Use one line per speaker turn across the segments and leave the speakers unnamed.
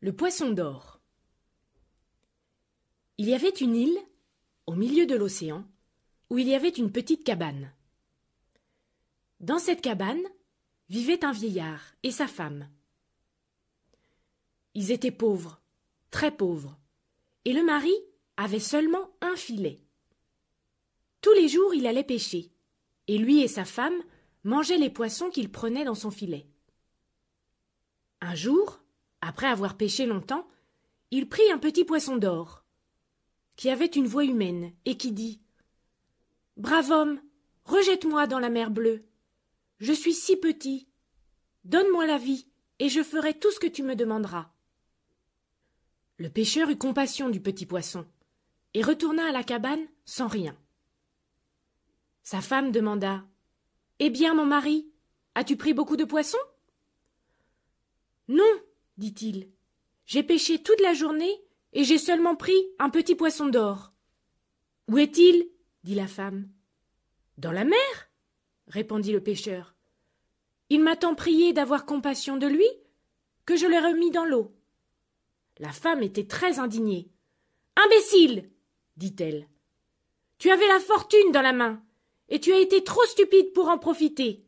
Le poisson d'or. Il y avait une île, au milieu de l'océan, où il y avait une petite cabane. Dans cette cabane vivaient un vieillard et sa femme. Ils étaient pauvres, très pauvres, et le mari avait seulement un filet. Tous les jours il allait pêcher, et lui et sa femme mangeaient les poissons qu'il prenait dans son filet. Un jour, après avoir pêché longtemps, il prit un petit poisson d'or, qui avait une voix humaine, et qui dit Brave homme, rejette-moi dans la mer bleue. Je suis si petit. Donne-moi la vie, et je ferai tout ce que tu me demanderas. Le pêcheur eut compassion du petit poisson, et retourna à la cabane sans rien. Sa femme demanda Eh bien, mon mari, as-tu pris beaucoup de poissons non, dit-il. J'ai pêché toute la journée et j'ai seulement pris un petit poisson d'or. Où est-il dit la femme. Dans la mer répondit le pêcheur. Il m'a tant prié d'avoir compassion de lui que je l'ai remis dans l'eau. La femme était très indignée. Imbécile dit-elle. Tu avais la fortune dans la main et tu as été trop stupide pour en profiter.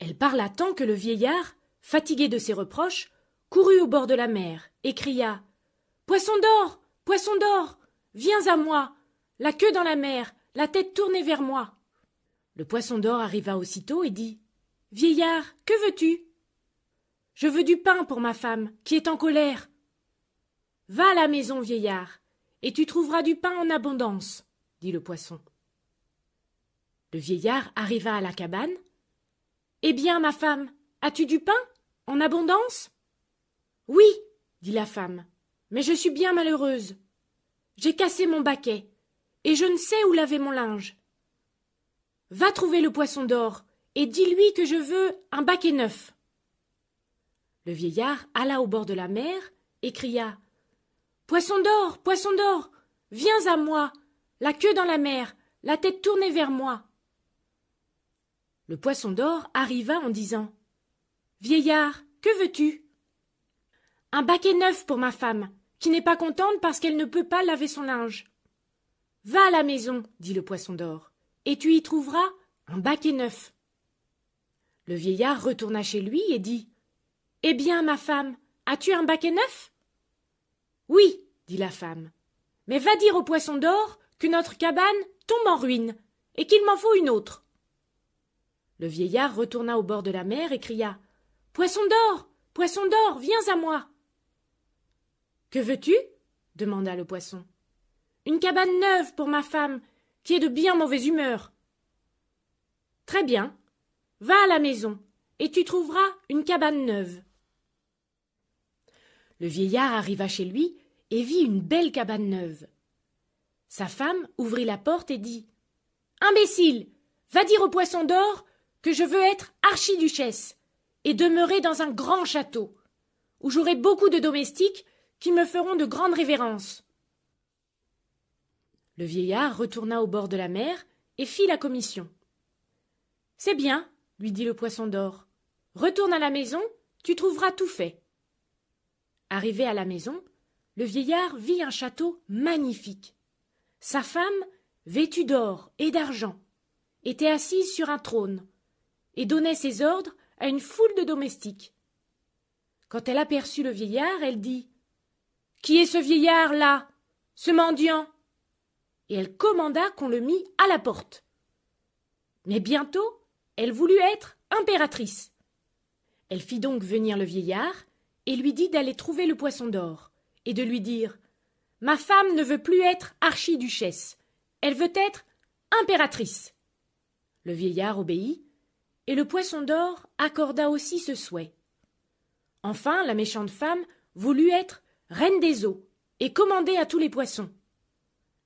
Elle parla tant que le vieillard fatigué de ses reproches, courut au bord de la mer et cria Poisson d'or Poisson d'or Viens à moi La queue dans la mer, la tête tournée vers moi Le poisson d'or arriva aussitôt et dit Vieillard, que veux-tu Je veux du pain pour ma femme, qui est en colère. Va à la maison, vieillard, et tu trouveras du pain en abondance, dit le poisson. Le vieillard arriva à la cabane. Eh bien, ma femme, as-tu du pain en abondance? Oui, dit la femme, mais je suis bien malheureuse. J'ai cassé mon baquet, et je ne sais où laver mon linge. Va trouver le poisson d'or, et dis-lui que je veux un baquet neuf. Le vieillard alla au bord de la mer et cria Poisson d'or, poisson d'or, viens à moi, la queue dans la mer, la tête tournée vers moi. Le poisson d'or arriva en disant Vieillard, que veux-tu Un baquet neuf pour ma femme, qui n'est pas contente parce qu'elle ne peut pas laver son linge. Va à la maison, dit le poisson d'or, et tu y trouveras un baquet neuf. Le vieillard retourna chez lui et dit Eh bien, ma femme, as-tu un baquet neuf Oui, dit la femme. Mais va dire au poisson d'or que notre cabane tombe en ruine et qu'il m'en faut une autre. Le vieillard retourna au bord de la mer et cria Poisson d'or. Poisson d'or. Viens à moi. Que veux tu? demanda le poisson. Une cabane neuve pour ma femme, qui est de bien mauvaise humeur. Très bien. Va à la maison, et tu trouveras une cabane neuve. Le vieillard arriva chez lui et vit une belle cabane neuve. Sa femme ouvrit la porte et dit. Imbécile. Va dire au poisson d'or que je veux être archiduchesse et demeurer dans un grand château, où j'aurai beaucoup de domestiques qui me feront de grandes révérences. Le vieillard retourna au bord de la mer et fit la commission. C'est bien, lui dit le poisson d'or. Retourne à la maison, tu trouveras tout fait. Arrivé à la maison, le vieillard vit un château magnifique. Sa femme, vêtue d'or et d'argent, était assise sur un trône, et donnait ses ordres à une foule de domestiques. Quand elle aperçut le vieillard, elle dit Qui est ce vieillard là Ce mendiant Et elle commanda qu'on le mît à la porte. Mais bientôt, elle voulut être impératrice. Elle fit donc venir le vieillard et lui dit d'aller trouver le poisson d'or et de lui dire Ma femme ne veut plus être archiduchesse, elle veut être impératrice. Le vieillard obéit et le poisson d'or accorda aussi ce souhait. Enfin, la méchante femme voulut être reine des eaux et commander à tous les poissons.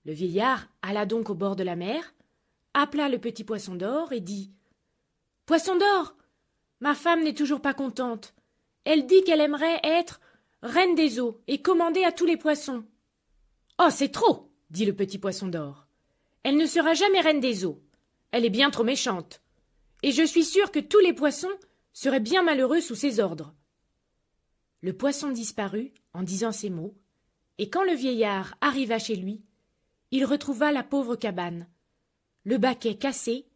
Le vieillard alla donc au bord de la mer, appela le petit poisson d'or et dit Poisson d'or Ma femme n'est toujours pas contente. Elle dit qu'elle aimerait être reine des eaux et commander à tous les poissons. Oh, c'est trop dit le petit poisson d'or. Elle ne sera jamais reine des eaux. Elle est bien trop méchante et je suis sûr que tous les poissons seraient bien malheureux sous ses ordres. Le poisson disparut en disant ces mots, et quand le vieillard arriva chez lui, il retrouva la pauvre cabane, le baquet cassé,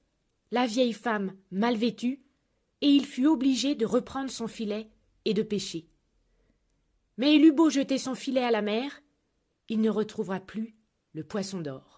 la vieille femme mal vêtue, et il fut obligé de reprendre son filet et de pêcher. Mais il eut beau jeter son filet à la mer, il ne retrouvera plus le poisson d'or.